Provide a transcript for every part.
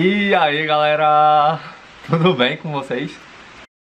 E aí galera, tudo bem com vocês?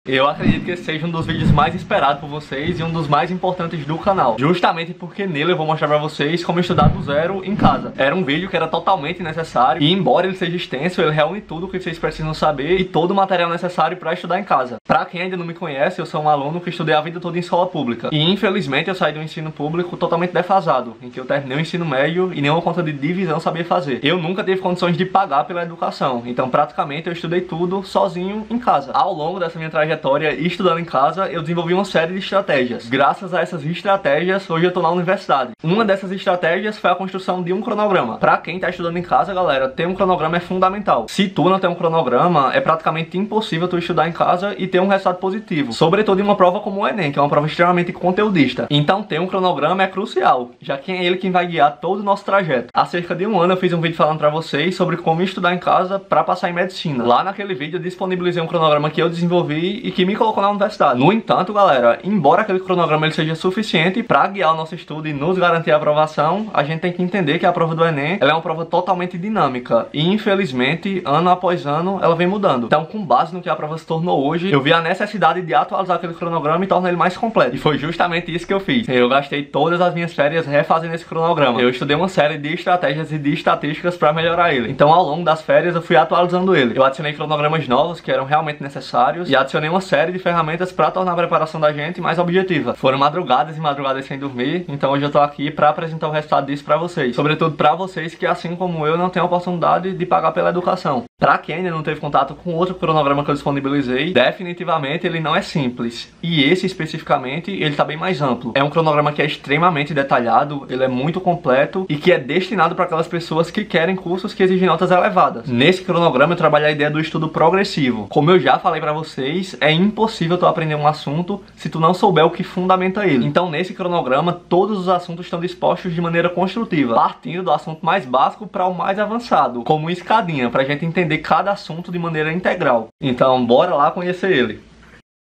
Eu acredito que esse seja um dos vídeos mais esperados por vocês e um dos mais importantes do canal. Justamente porque nele eu vou mostrar pra vocês como estudar do zero em casa. Era um vídeo que era totalmente necessário e embora ele seja extenso, ele reúne tudo o que vocês precisam saber e todo o material necessário para estudar em casa. Pra quem ainda não me conhece, eu sou um aluno que estudei a vida toda em escola pública. E infelizmente eu saí do ensino público totalmente defasado, em que eu terminei o ensino médio e nenhuma conta de divisão sabia fazer. Eu nunca tive condições de pagar pela educação, então praticamente eu estudei tudo sozinho em casa. Ao longo dessa minha trajetória aleatória e estudando em casa, eu desenvolvi uma série de estratégias. Graças a essas estratégias, hoje eu tô na universidade. Uma dessas estratégias foi a construção de um cronograma. Pra quem tá estudando em casa, galera, ter um cronograma é fundamental. Se tu não tem um cronograma, é praticamente impossível tu estudar em casa e ter um resultado positivo. Sobretudo em uma prova como o Enem, que é uma prova extremamente conteudista. Então ter um cronograma é crucial, já que é ele quem vai guiar todo o nosso trajeto. Há cerca de um ano eu fiz um vídeo falando pra vocês sobre como estudar em casa pra passar em medicina. Lá naquele vídeo eu disponibilizei um cronograma que eu desenvolvi e que me colocou na universidade. No entanto, galera, embora aquele cronograma ele seja suficiente para guiar o nosso estudo e nos garantir a aprovação, a gente tem que entender que a prova do Enem é uma prova totalmente dinâmica e, infelizmente, ano após ano, ela vem mudando. Então, com base no que a prova se tornou hoje, eu vi a necessidade de atualizar aquele cronograma e tornar ele mais completo. E foi justamente isso que eu fiz. Eu gastei todas as minhas férias refazendo esse cronograma. Eu estudei uma série de estratégias e de estatísticas para melhorar ele. Então, ao longo das férias, eu fui atualizando ele. Eu adicionei cronogramas novos que eram realmente necessários e adicionei também uma série de ferramentas para tornar a preparação da gente mais objetiva. Foram madrugadas e madrugadas sem dormir, então hoje eu tô aqui para apresentar o resultado disso para vocês. Sobretudo para vocês que assim como eu não têm a oportunidade de pagar pela educação. Pra quem ainda não teve contato com outro cronograma que eu disponibilizei, definitivamente ele não é simples. E esse especificamente, ele tá bem mais amplo. É um cronograma que é extremamente detalhado, ele é muito completo e que é destinado para aquelas pessoas que querem cursos que exigem notas elevadas. Nesse cronograma eu trabalho a ideia do estudo progressivo. Como eu já falei para vocês, é impossível tu aprender um assunto se tu não souber o que fundamenta ele. Então nesse cronograma, todos os assuntos estão dispostos de maneira construtiva, partindo do assunto mais básico para o mais avançado, como escadinha, pra gente entender entender cada assunto de maneira integral. Então, bora lá conhecer ele.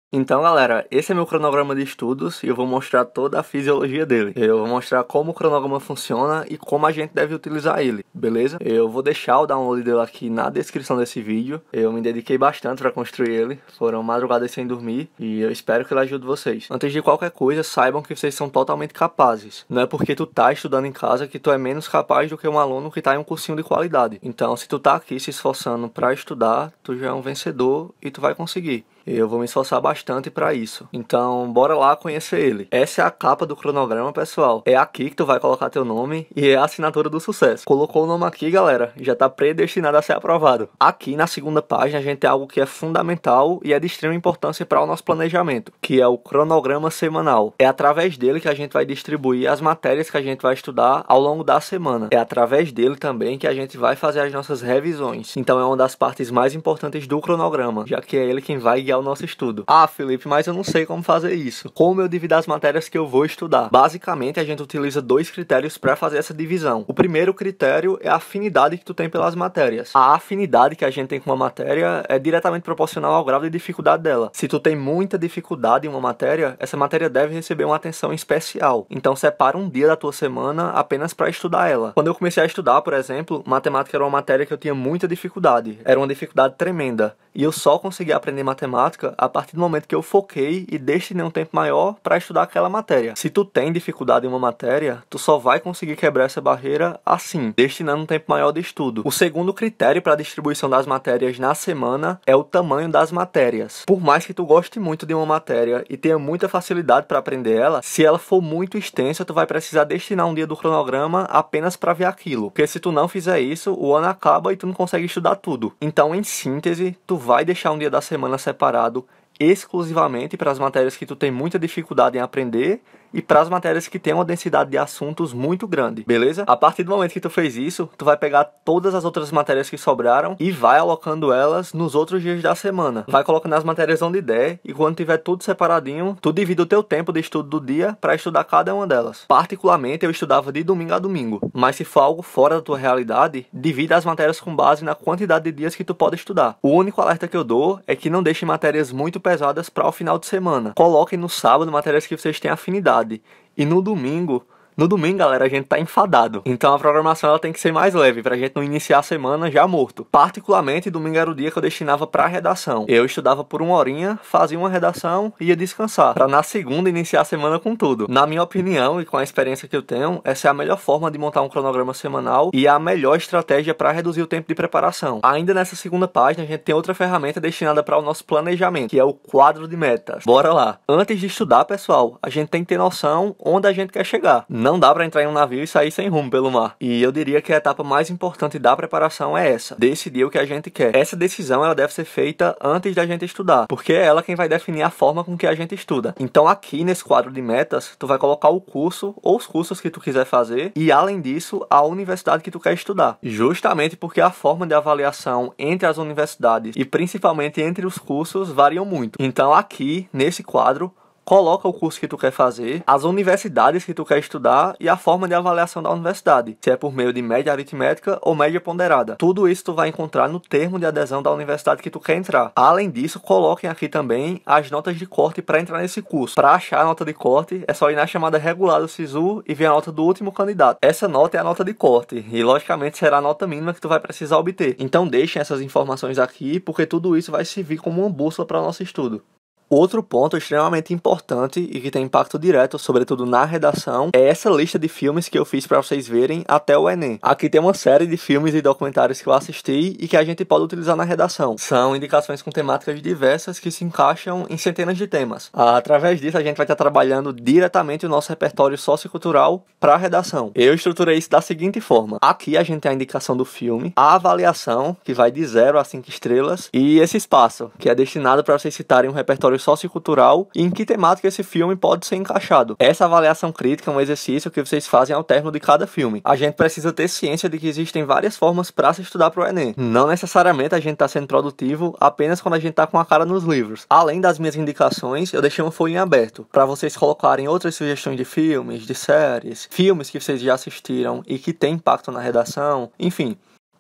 Então, galera, esse é meu cronograma de estudos e eu vou mostrar toda a fisiologia dele. Eu vou mostrar como o cronograma funciona e como a gente deve utilizar ele, beleza? Eu vou deixar o download dele aqui na descrição desse vídeo. Eu me dediquei bastante para construir ele, foram madrugadas sem dormir e eu espero que ele ajude vocês. Antes de qualquer coisa, saibam que vocês são totalmente capazes. Não é porque tu tá estudando em casa que tu é menos capaz do que um aluno que tá em um cursinho de qualidade. Então, se tu tá aqui se esforçando para estudar, tu já é um vencedor e tu vai conseguir. Eu vou me esforçar bastante para isso. Então, bora lá conhecer ele. Essa é a capa do cronograma, pessoal. É aqui que tu vai colocar teu nome e é a assinatura do sucesso. Colocou o nome aqui, galera, já tá predestinado a ser aprovado. Aqui na segunda página a gente tem algo que é fundamental e é de extrema importância para o nosso planejamento, que é o cronograma semanal. É através dele que a gente vai distribuir as matérias que a gente vai estudar ao longo da semana. É através dele também que a gente vai fazer as nossas revisões. Então é uma das partes mais importantes do cronograma, já que é ele quem vai guiar é o nosso estudo. Ah, Felipe, mas eu não sei como fazer isso. Como eu dividir as matérias que eu vou estudar? Basicamente, a gente utiliza dois critérios para fazer essa divisão. O primeiro critério é a afinidade que tu tem pelas matérias. A afinidade que a gente tem com uma matéria é diretamente proporcional ao grau de dificuldade dela. Se tu tem muita dificuldade em uma matéria, essa matéria deve receber uma atenção especial. Então, separa um dia da tua semana apenas para estudar ela. Quando eu comecei a estudar, por exemplo, matemática era uma matéria que eu tinha muita dificuldade. Era uma dificuldade tremenda. E eu só consegui aprender matemática a partir do momento que eu foquei e destinei um tempo maior para estudar aquela matéria. Se tu tem dificuldade em uma matéria, tu só vai conseguir quebrar essa barreira assim, destinando um tempo maior de estudo. O segundo critério para a distribuição das matérias na semana é o tamanho das matérias. Por mais que tu goste muito de uma matéria e tenha muita facilidade para aprender ela, se ela for muito extensa, tu vai precisar destinar um dia do cronograma apenas para ver aquilo. Porque se tu não fizer isso, o ano acaba e tu não consegue estudar tudo. Então, em síntese, tu vai deixar um dia da semana separado exclusivamente para as matérias que tu tem muita dificuldade em aprender e para as matérias que têm uma densidade de assuntos muito grande, beleza? A partir do momento que tu fez isso, tu vai pegar todas as outras matérias que sobraram e vai alocando elas nos outros dias da semana. Vai colocando as matérias onde der e quando tiver tudo separadinho, tu divide o teu tempo de estudo do dia para estudar cada uma delas. Particularmente eu estudava de domingo a domingo, mas se for algo fora da tua realidade, divida as matérias com base na quantidade de dias que tu pode estudar. O único alerta que eu dou é que não deixe matérias muito pesadas para o final de semana. Coloquem no sábado matérias que vocês têm afinidade e no domingo no domingo, galera, a gente tá enfadado. Então a programação ela tem que ser mais leve pra gente não iniciar a semana já morto. Particularmente, domingo era o dia que eu destinava pra redação. Eu estudava por uma horinha, fazia uma redação e ia descansar. Pra na segunda iniciar a semana com tudo. Na minha opinião e com a experiência que eu tenho, essa é a melhor forma de montar um cronograma semanal e a melhor estratégia para reduzir o tempo de preparação. Ainda nessa segunda página, a gente tem outra ferramenta destinada para o nosso planejamento, que é o quadro de metas. Bora lá. Antes de estudar, pessoal, a gente tem que ter noção onde a gente quer chegar. Não dá para entrar em um navio e sair sem rumo pelo mar. E eu diria que a etapa mais importante da preparação é essa: decidir o que a gente quer. Essa decisão ela deve ser feita antes da gente estudar, porque é ela quem vai definir a forma com que a gente estuda. Então aqui nesse quadro de metas, tu vai colocar o curso ou os cursos que tu quiser fazer e além disso, a universidade que tu quer estudar. Justamente porque a forma de avaliação entre as universidades e principalmente entre os cursos variam muito. Então aqui nesse quadro coloca o curso que tu quer fazer, as universidades que tu quer estudar e a forma de avaliação da universidade, se é por meio de média aritmética ou média ponderada. Tudo isso tu vai encontrar no termo de adesão da universidade que tu quer entrar. Além disso, coloquem aqui também as notas de corte para entrar nesse curso. Para achar a nota de corte, é só ir na chamada regular do SISU e ver a nota do último candidato. Essa nota é a nota de corte e logicamente será a nota mínima que tu vai precisar obter. Então deixem essas informações aqui porque tudo isso vai servir como uma bússola para o nosso estudo. Outro ponto extremamente importante e que tem impacto direto, sobretudo na redação, é essa lista de filmes que eu fiz para vocês verem até o Enem. Aqui tem uma série de filmes e documentários que eu assisti e que a gente pode utilizar na redação. São indicações com temáticas diversas que se encaixam em centenas de temas. Através disso, a gente vai estar trabalhando diretamente o nosso repertório sociocultural para a redação. Eu estruturei isso da seguinte forma: aqui a gente tem a indicação do filme, a avaliação, que vai de 0 a 5 estrelas, e esse espaço, que é destinado para vocês citarem um repertório sociocultural e em que temática esse filme pode ser encaixado. Essa avaliação crítica é um exercício que vocês fazem ao término de cada filme. A gente precisa ter ciência de que existem várias formas para se estudar para o Enem. Não necessariamente a gente está sendo produtivo apenas quando a gente está com a cara nos livros. Além das minhas indicações, eu deixei um folhinho aberto para vocês colocarem outras sugestões de filmes, de séries, filmes que vocês já assistiram e que têm impacto na redação, enfim.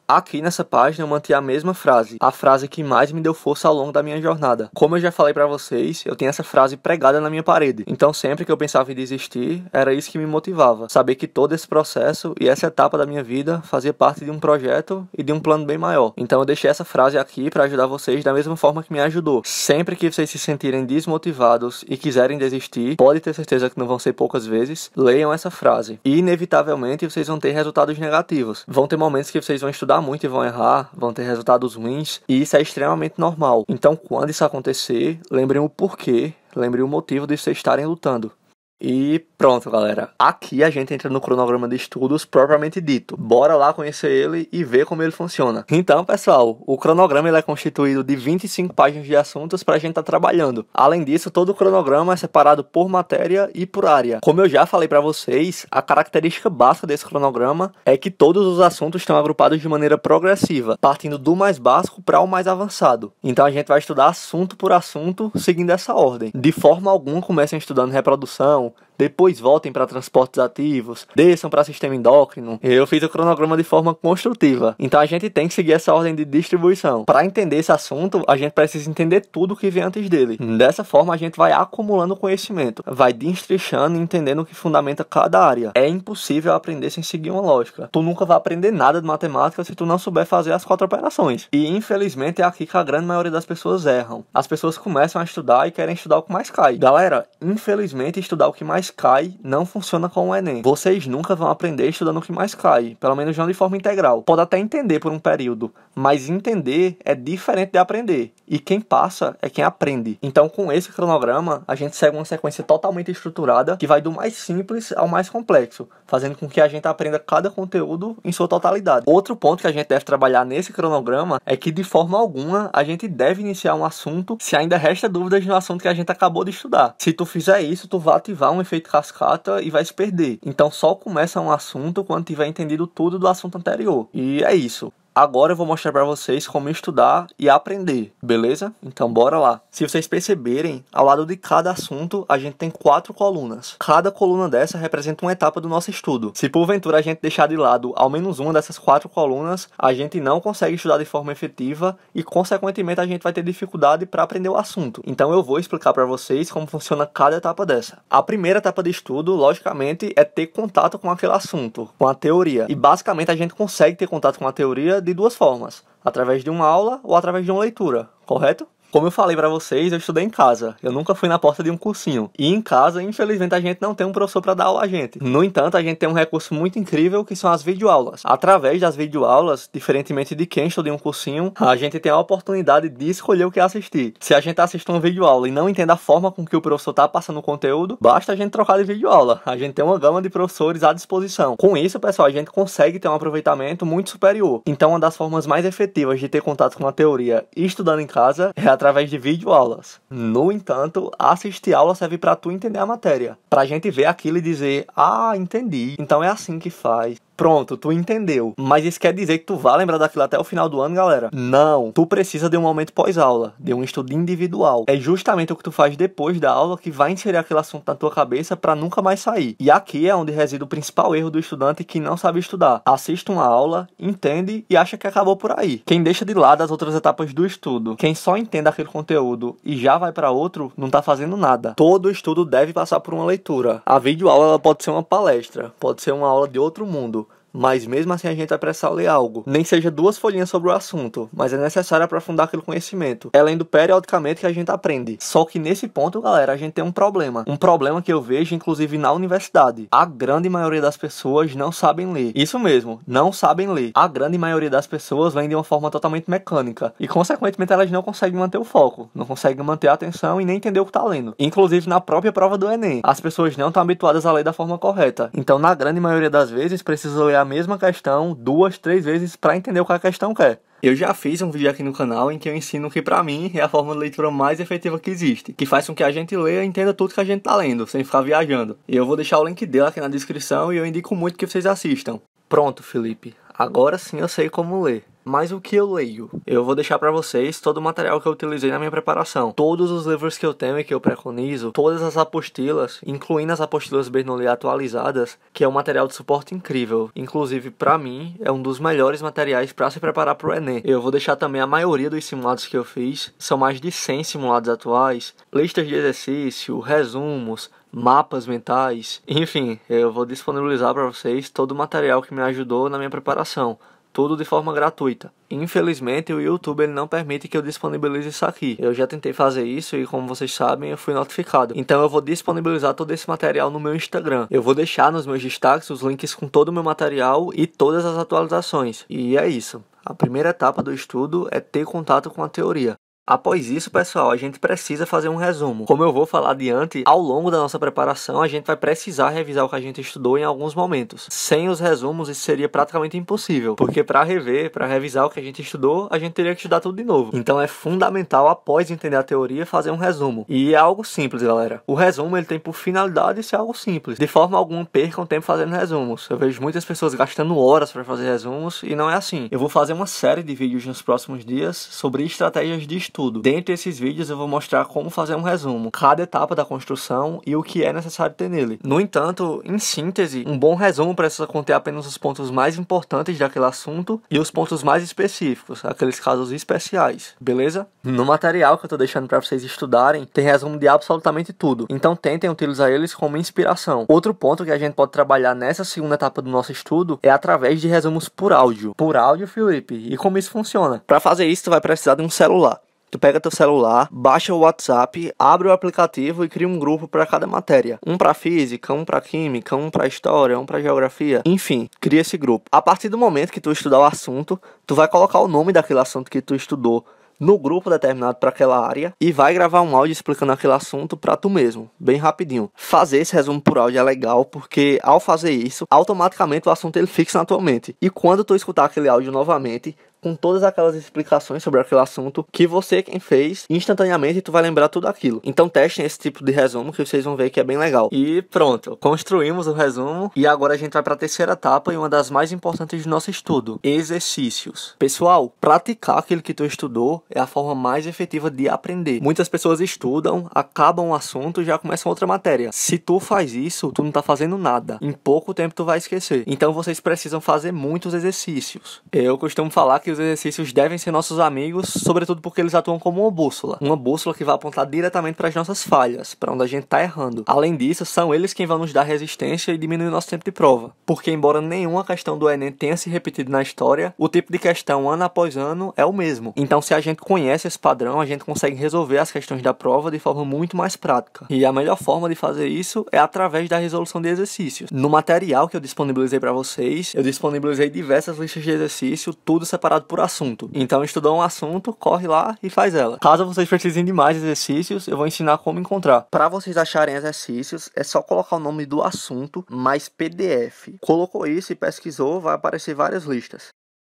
Aqui nessa página eu mantive a mesma frase, a frase que mais me deu força ao longo da minha jornada. Como eu já falei para vocês, eu tenho essa frase pregada na minha parede. Então sempre que eu pensava em desistir, era isso que me motivava, saber que todo esse processo e essa etapa da minha vida fazia parte de um projeto e de um plano bem maior. Então eu deixei essa frase aqui para ajudar vocês da mesma forma que me ajudou. Sempre que vocês se sentirem desmotivados e quiserem desistir, pode ter certeza que não vão ser poucas vezes, leiam essa frase. E inevitavelmente vocês vão ter resultados negativos. Vão ter momentos que vocês vão estudar muito e vão errar, vão ter resultados ruins, e isso é extremamente normal. Então, quando isso acontecer, lembrem o porquê, lembrem o motivo de vocês estarem lutando. E pronto, galera. Aqui a gente entra no cronograma de estudos propriamente dito. Bora lá conhecer ele e ver como ele funciona. Então, pessoal, o cronograma ele é constituído de 25 páginas de assuntos para a gente estar tá trabalhando. Além disso, todo o cronograma é separado por matéria e por área. Como eu já falei para vocês, a característica básica desse cronograma é que todos os assuntos estão agrupados de maneira progressiva, partindo do mais básico para o mais avançado. Então a gente vai estudar assunto por assunto, seguindo essa ordem. De forma alguma, comecem estudando reprodução Merci. depois voltem para transportes ativos, desçam para sistema endócrino. Eu fiz o cronograma de forma construtiva. Então a gente tem que seguir essa ordem de distribuição. Para entender esse assunto, a gente precisa entender tudo que vem antes dele. Dessa forma, a gente vai acumulando conhecimento, vai destrichando e entendendo o que fundamenta cada área. É impossível aprender sem seguir uma lógica. Tu nunca vai aprender nada de matemática se tu não souber fazer as quatro operações. E infelizmente é aqui que a grande maioria das pessoas erram. As pessoas começam a estudar e querem estudar o que mais cai. Galera, infelizmente estudar o que mais mais cai não funciona com o Enem. Vocês nunca vão aprender estudando o que mais cai, pelo menos não de forma integral. Pode até entender por um período, mas entender é diferente de aprender. E quem passa é quem aprende. Então, com esse cronograma, a gente segue uma sequência totalmente estruturada que vai do mais simples ao mais complexo, fazendo com que a gente aprenda cada conteúdo em sua totalidade. Outro ponto que a gente deve trabalhar nesse cronograma é que, de forma alguma, a gente deve iniciar um assunto se ainda resta dúvidas no assunto que a gente acabou de estudar. Se tu fizer isso, tu vai ativar um efeito efeito cascata e vai se perder. Então só começa um assunto quando tiver entendido tudo do assunto anterior. E é isso. Agora eu vou mostrar para vocês como estudar e aprender, beleza? Então bora lá. Se vocês perceberem, ao lado de cada assunto a gente tem quatro colunas. Cada coluna dessa representa uma etapa do nosso estudo. Se porventura a gente deixar de lado ao menos uma dessas quatro colunas, a gente não consegue estudar de forma efetiva e consequentemente a gente vai ter dificuldade para aprender o assunto. Então eu vou explicar para vocês como funciona cada etapa dessa. A primeira etapa de estudo, logicamente, é ter contato com aquele assunto, com a teoria. E basicamente a gente consegue ter contato com a teoria de duas formas: através de uma aula ou através de uma leitura, correto? Como eu falei para vocês, eu estudei em casa. Eu nunca fui na porta de um cursinho. E em casa, infelizmente, a gente não tem um professor para dar aula a gente. No entanto, a gente tem um recurso muito incrível que são as videoaulas. Através das videoaulas, diferentemente de quem estuda em um cursinho, a gente tem a oportunidade de escolher o que assistir. Se a gente assiste uma videoaula e não entende a forma com que o professor tá passando o conteúdo, basta a gente trocar de videoaula. A gente tem uma gama de professores à disposição. Com isso, pessoal, a gente consegue ter um aproveitamento muito superior. Então, uma das formas mais efetivas de ter contato com a teoria estudando em casa é através de videoaulas. No entanto, assistir aula serve para tu entender a matéria, para a gente ver aquilo e dizer: "Ah, entendi. Então é assim que faz". Pronto, tu entendeu. Mas isso quer dizer que tu vai lembrar daquilo até o final do ano, galera? Não. Tu precisa de um momento pós-aula, de um estudo individual. É justamente o que tu faz depois da aula que vai inserir aquele assunto na tua cabeça para nunca mais sair. E aqui é onde reside o principal erro do estudante que não sabe estudar. Assiste uma aula, entende e acha que acabou por aí. Quem deixa de lado as outras etapas do estudo, quem só entende aquele conteúdo e já vai para outro, não tá fazendo nada. Todo estudo deve passar por uma leitura. A videoaula ela pode ser uma palestra, pode ser uma aula de outro mundo mas mesmo assim a gente vai precisar ler algo, nem seja duas folhinhas sobre o assunto, mas é necessário aprofundar aquele conhecimento. É lendo periodicamente que a gente aprende. Só que nesse ponto, galera, a gente tem um problema. Um problema que eu vejo, inclusive, na universidade. A grande maioria das pessoas não sabem ler. Isso mesmo, não sabem ler. A grande maioria das pessoas lê de uma forma totalmente mecânica e, consequentemente, elas não conseguem manter o foco, não conseguem manter a atenção e nem entender o que está lendo. Inclusive, na própria prova do Enem, as pessoas não estão habituadas a ler da forma correta. Então, na grande maioria das vezes, precisa ler a mesma questão duas, três vezes para entender o que a questão quer. Eu já fiz um vídeo aqui no canal em que eu ensino que para mim é a forma de leitura mais efetiva que existe, que faz com que a gente leia e entenda tudo que a gente tá lendo, sem ficar viajando. E eu vou deixar o link dela aqui na descrição e eu indico muito que vocês assistam. Pronto, Felipe. Agora sim eu sei como ler mas o que eu leio. Eu vou deixar para vocês todo o material que eu utilizei na minha preparação. Todos os livros que eu tenho e que eu preconizo, todas as apostilas, incluindo as apostilas Bernoulli atualizadas, que é um material de suporte incrível. Inclusive, para mim, é um dos melhores materiais para se preparar para o Enem. Eu vou deixar também a maioria dos simulados que eu fiz, são mais de 100 simulados atuais, listas de exercício, resumos, mapas mentais, enfim, eu vou disponibilizar para vocês todo o material que me ajudou na minha preparação tudo de forma gratuita. Infelizmente, o YouTube ele não permite que eu disponibilize isso aqui. Eu já tentei fazer isso e, como vocês sabem, eu fui notificado. Então, eu vou disponibilizar todo esse material no meu Instagram. Eu vou deixar nos meus destaques os links com todo o meu material e todas as atualizações. E é isso. A primeira etapa do estudo é ter contato com a teoria. Após isso, pessoal, a gente precisa fazer um resumo. Como eu vou falar adiante, ao longo da nossa preparação, a gente vai precisar revisar o que a gente estudou em alguns momentos. Sem os resumos, isso seria praticamente impossível, porque para rever, para revisar o que a gente estudou, a gente teria que estudar tudo de novo. Então é fundamental, após entender a teoria, fazer um resumo. E é algo simples, galera. O resumo ele tem por finalidade ser algo simples. De forma alguma, percam tempo fazendo resumos. Eu vejo muitas pessoas gastando horas para fazer resumos e não é assim. Eu vou fazer uma série de vídeos nos próximos dias sobre estratégias de estudo tudo. Dentre esses vídeos eu vou mostrar como fazer um resumo, cada etapa da construção e o que é necessário ter nele. No entanto, em síntese, um bom resumo precisa conter apenas os pontos mais importantes daquele assunto e os pontos mais específicos, aqueles casos especiais, beleza? No material que eu tô deixando para vocês estudarem, tem resumo de absolutamente tudo, então tentem utilizar eles como inspiração. Outro ponto que a gente pode trabalhar nessa segunda etapa do nosso estudo é através de resumos por áudio. Por áudio, Felipe. E como isso funciona? Para fazer isso, tu vai precisar de um celular. Tu pega teu celular, baixa o WhatsApp, abre o aplicativo e cria um grupo para cada matéria. Um para física, um para química, um para história, um para geografia. Enfim, cria esse grupo. A partir do momento que tu estudar o assunto, tu vai colocar o nome daquele assunto que tu estudou no grupo determinado para aquela área e vai gravar um áudio explicando aquele assunto para tu mesmo, bem rapidinho. Fazer esse resumo por áudio é legal porque ao fazer isso, automaticamente o assunto ele fixa na tua mente. E quando tu escutar aquele áudio novamente, com todas aquelas explicações sobre aquele assunto que você é quem fez instantaneamente tu vai lembrar tudo aquilo. Então testem esse tipo de resumo que vocês vão ver que é bem legal. E pronto, construímos o resumo e agora a gente vai para a terceira etapa e uma das mais importantes do nosso estudo, exercícios. Pessoal, praticar aquilo que tu estudou é a forma mais efetiva de aprender. Muitas pessoas estudam, acabam um assunto e já começam outra matéria. Se tu faz isso, tu não tá fazendo nada. Em pouco tempo tu vai esquecer. Então vocês precisam fazer muitos exercícios. Eu costumo falar que que os exercícios devem ser nossos amigos, sobretudo porque eles atuam como uma bússola. Uma bússola que vai apontar diretamente para as nossas falhas, para onde a gente está errando. Além disso, são eles quem vão nos dar resistência e diminuir nosso tempo de prova. Porque, embora nenhuma questão do Enem tenha se repetido na história, o tipo de questão ano após ano é o mesmo. Então, se a gente conhece esse padrão, a gente consegue resolver as questões da prova de forma muito mais prática. E a melhor forma de fazer isso é através da resolução de exercícios. No material que eu disponibilizei para vocês, eu disponibilizei diversas listas de exercício, tudo separado por assunto. Então, estudou um assunto, corre lá e faz ela. Caso vocês precisem de mais exercícios, eu vou ensinar como encontrar. Para vocês acharem exercícios, é só colocar o nome do assunto mais PDF. Colocou isso e pesquisou, vai aparecer várias listas.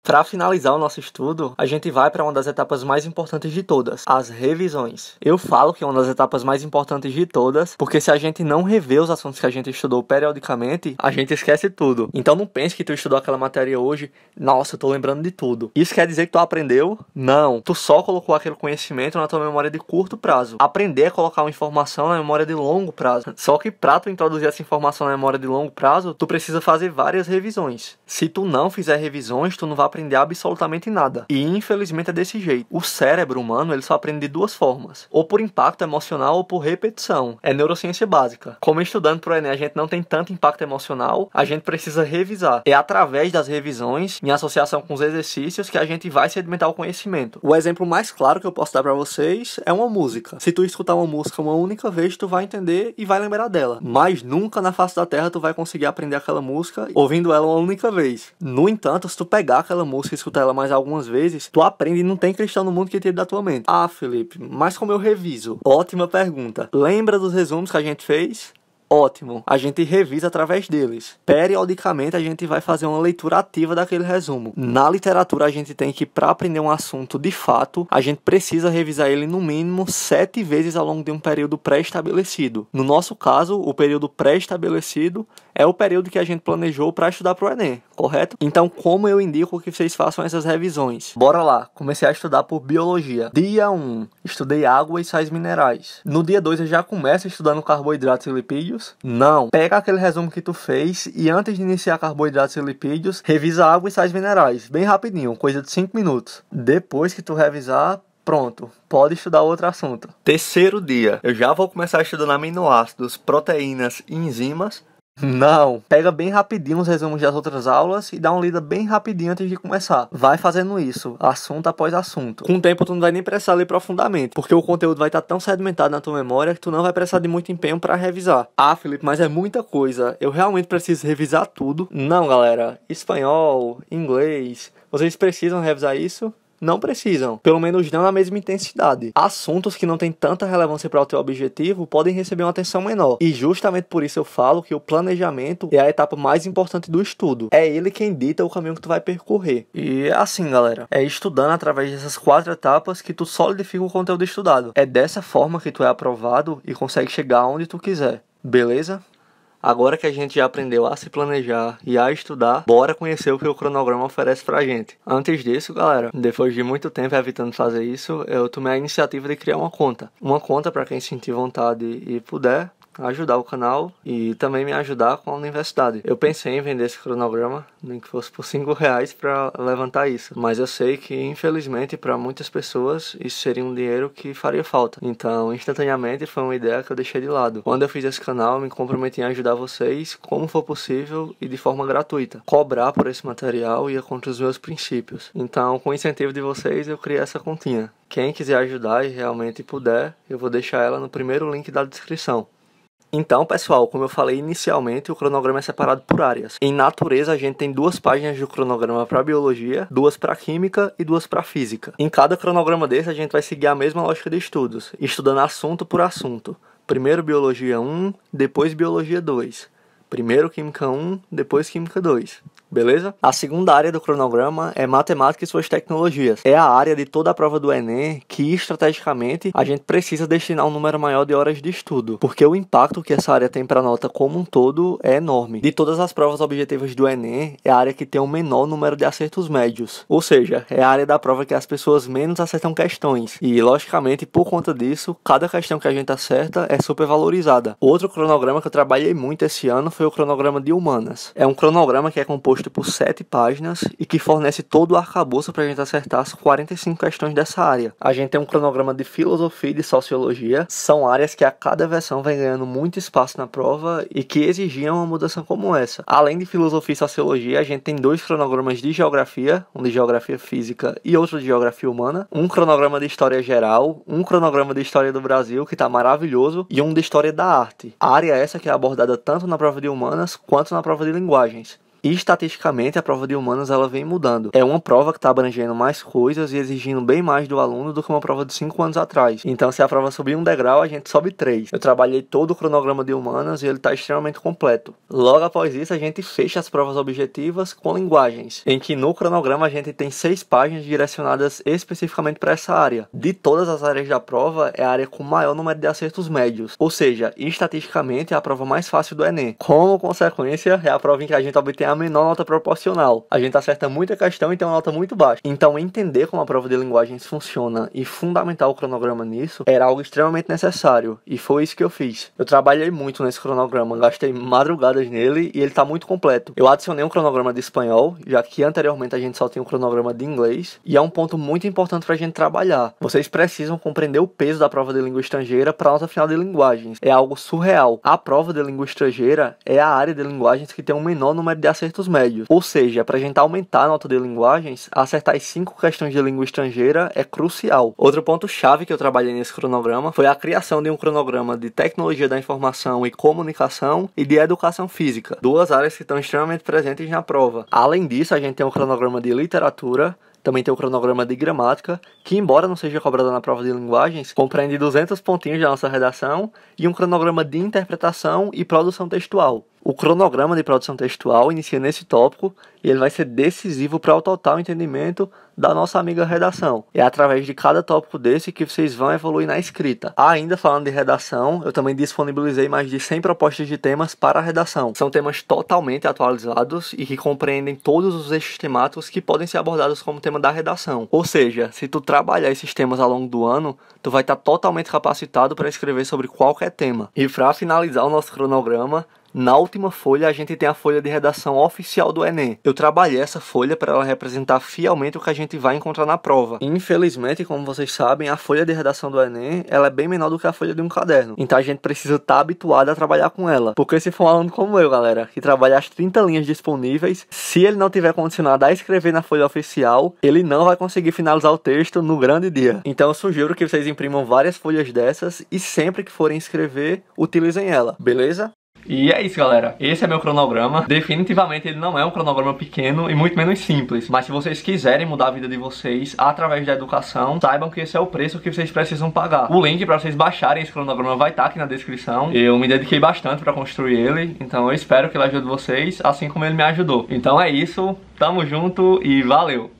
Para finalizar o nosso estudo, a gente vai para uma das etapas mais importantes de todas, as revisões. Eu falo que é uma das etapas mais importantes de todas, porque se a gente não rever os assuntos que a gente estudou periodicamente, a gente esquece tudo. Então não pense que tu estudou aquela matéria hoje, nossa, eu tô lembrando de tudo. Isso quer dizer que tu aprendeu? Não. Tu só colocou aquele conhecimento na tua memória de curto prazo. Aprender é colocar uma informação na memória de longo prazo. Só que para tu introduzir essa informação na memória de longo prazo, tu precisa fazer várias revisões. Se tu não fizer revisões, tu não vai aprender absolutamente nada. E infelizmente é desse jeito. O cérebro humano ele só aprende de duas formas: ou por impacto emocional ou por repetição. É neurociência básica. Como estudando para o Enem, a gente não tem tanto impacto emocional, a gente precisa revisar. É através das revisões, em associação com os exercícios, que a gente vai sedimentar o conhecimento. O exemplo mais claro que eu posso dar para vocês é uma música. Se tu escutar uma música uma única vez, tu vai entender e vai lembrar dela. Mas nunca na face da terra tu vai conseguir aprender aquela música ouvindo ela uma única vez. No entanto, se tu pegar aquela aquela música, escutar ela mais algumas vezes, tu aprende e não tem cristão no mundo que tire da tua mente. Ah, Felipe, mas como eu reviso? Ótima pergunta. Lembra dos resumos que a gente fez? Ótimo, a gente revisa através deles. Periodicamente a gente vai fazer uma leitura ativa daquele resumo. Na literatura a gente tem que para aprender um assunto de fato, a gente precisa revisar ele no mínimo sete vezes ao longo de um período pré-estabelecido. No nosso caso, o período pré-estabelecido é o período que a gente planejou para estudar para o Enem, correto? Então, como eu indico que vocês façam essas revisões? Bora lá, comecei a estudar por biologia. Dia 1, estudei água e sais minerais. No dia 2, eu já começo estudando carboidratos e lipídios? Não. Pega aquele resumo que tu fez e antes de iniciar carboidratos e lipídios, revisa água e sais minerais, bem rapidinho, coisa de 5 minutos. Depois que tu revisar, pronto, pode estudar outro assunto. Terceiro dia, eu já vou começar estudando aminoácidos, proteínas e enzimas. Não, pega bem rapidinho os resumos das outras aulas e dá uma lida bem rapidinho antes de começar. Vai fazendo isso, assunto após assunto. Com o tempo tu não vai nem precisar ler profundamente, porque o conteúdo vai estar tá tão sedimentado na tua memória que tu não vai precisar de muito empenho para revisar. Ah, Felipe, mas é muita coisa. Eu realmente preciso revisar tudo? Não, galera. Espanhol, inglês, vocês precisam revisar isso? Não precisam, pelo menos não na mesma intensidade. Assuntos que não têm tanta relevância para o teu objetivo podem receber uma atenção menor. E justamente por isso eu falo que o planejamento é a etapa mais importante do estudo. É ele quem dita o caminho que tu vai percorrer. E é assim, galera, é estudando através dessas quatro etapas que tu solidifica o conteúdo estudado. É dessa forma que tu é aprovado e consegue chegar onde tu quiser. Beleza? Agora que a gente já aprendeu a se planejar e a estudar, bora conhecer o que o cronograma oferece pra gente. Antes disso, galera, depois de muito tempo evitando fazer isso, eu tomei a iniciativa de criar uma conta. Uma conta para quem sentir vontade e puder, ajudar o canal e também me ajudar com a universidade. Eu pensei em vender esse cronograma, nem que fosse por 5 reais para levantar isso, mas eu sei que infelizmente para muitas pessoas isso seria um dinheiro que faria falta. Então, instantaneamente foi uma ideia que eu deixei de lado. Quando eu fiz esse canal, me comprometi a ajudar vocês como for possível e de forma gratuita. Cobrar por esse material ia contra os meus princípios. Então, com o incentivo de vocês, eu criei essa continha. Quem quiser ajudar e realmente puder, eu vou deixar ela no primeiro link da descrição. Então, pessoal, como eu falei inicialmente, o cronograma é separado por áreas. Em natureza, a gente tem duas páginas de cronograma para biologia, duas para química e duas para física. Em cada cronograma desse, a gente vai seguir a mesma lógica de estudos, estudando assunto por assunto. Primeiro biologia 1, depois biologia 2. Primeiro química 1, depois química 2 beleza? A segunda área do cronograma é matemática e suas tecnologias. É a área de toda a prova do Enem que, estrategicamente, a gente precisa destinar um número maior de horas de estudo, porque o impacto que essa área tem para a nota como um todo é enorme. De todas as provas objetivas do Enem, é a área que tem o menor número de acertos médios, ou seja, é a área da prova que as pessoas menos acertam questões, e, logicamente, por conta disso, cada questão que a gente acerta é super valorizada. Outro cronograma que eu trabalhei muito esse ano foi o cronograma de humanas. É um cronograma que é composto composto por sete páginas e que fornece todo o arcabouço para a gente acertar as 45 questões dessa área. A gente tem um cronograma de filosofia e de sociologia, são áreas que a cada versão vem ganhando muito espaço na prova e que exigiam uma mudança como essa. Além de filosofia e sociologia, a gente tem dois cronogramas de geografia, um de geografia física e outro de geografia humana, um cronograma de história geral, um cronograma de história do Brasil, que está maravilhoso, e um de história da arte. A área é essa que é abordada tanto na prova de humanas quanto na prova de linguagens. E estatisticamente a prova de humanas ela vem mudando. É uma prova que está abrangendo mais coisas e exigindo bem mais do aluno do que uma prova de 5 anos atrás. Então, se a prova subir um degrau, a gente sobe 3. Eu trabalhei todo o cronograma de humanas e ele está extremamente completo. Logo após isso, a gente fecha as provas objetivas com linguagens, em que no cronograma a gente tem seis páginas direcionadas especificamente para essa área. De todas as áreas da prova, é a área com maior número de acertos médios, ou seja, estatisticamente é a prova mais fácil do Enem. Como consequência, é a prova em que a gente obtém a menor nota proporcional. A gente acerta muita questão e tem uma nota muito baixa. Então, entender como a prova de linguagens funciona e fundamentar o cronograma nisso era algo extremamente necessário. E foi isso que eu fiz. Eu trabalhei muito nesse cronograma, gastei madrugadas nele e ele está muito completo. Eu adicionei um cronograma de espanhol, já que anteriormente a gente só tinha um cronograma de inglês, e é um ponto muito importante para a gente trabalhar. Vocês precisam compreender o peso da prova de língua estrangeira para a nota final de linguagens. É algo surreal. A prova de língua estrangeira é a área de linguagens que tem o um menor número de acertos acertos médios. Ou seja, para a gente aumentar a nota de linguagens, acertar as cinco questões de língua estrangeira é crucial. Outro ponto chave que eu trabalhei nesse cronograma foi a criação de um cronograma de tecnologia da informação e comunicação e de educação física, duas áreas que estão extremamente presentes na prova. Além disso, a gente tem um cronograma de literatura, também tem o cronograma de gramática, que embora não seja cobrada na prova de linguagens, compreende 200 pontinhos da nossa redação e um cronograma de interpretação e produção textual. O cronograma de produção textual inicia nesse tópico e ele vai ser decisivo para o total entendimento da nossa amiga redação. É através de cada tópico desse que vocês vão evoluir na escrita. Ainda falando de redação, eu também disponibilizei mais de 100 propostas de temas para a redação. São temas totalmente atualizados e que compreendem todos os eixos temáticos que podem ser abordados como tema da redação. Ou seja, se tu trabalhar esses temas ao longo do ano, tu vai estar totalmente capacitado para escrever sobre qualquer tema. E para finalizar o nosso cronograma, na última folha, a gente tem a folha de redação oficial do Enem. Eu trabalhei essa folha para ela representar fielmente o que a gente vai encontrar na prova. Infelizmente, como vocês sabem, a folha de redação do Enem ela é bem menor do que a folha de um caderno. Então a gente precisa estar tá habituado a trabalhar com ela. Porque se for um aluno como eu, galera, que trabalha as 30 linhas disponíveis, se ele não tiver condicionado a escrever na folha oficial, ele não vai conseguir finalizar o texto no grande dia. Então eu sugiro que vocês imprimam várias folhas dessas e sempre que forem escrever, utilizem ela, beleza? E é isso, galera. Esse é meu cronograma. Definitivamente ele não é um cronograma pequeno e muito menos simples. Mas se vocês quiserem mudar a vida de vocês através da educação, saibam que esse é o preço que vocês precisam pagar. O link para vocês baixarem esse cronograma vai estar tá aqui na descrição. Eu me dediquei bastante para construir ele, então eu espero que ele ajude vocês, assim como ele me ajudou. Então é isso, tamo junto e valeu!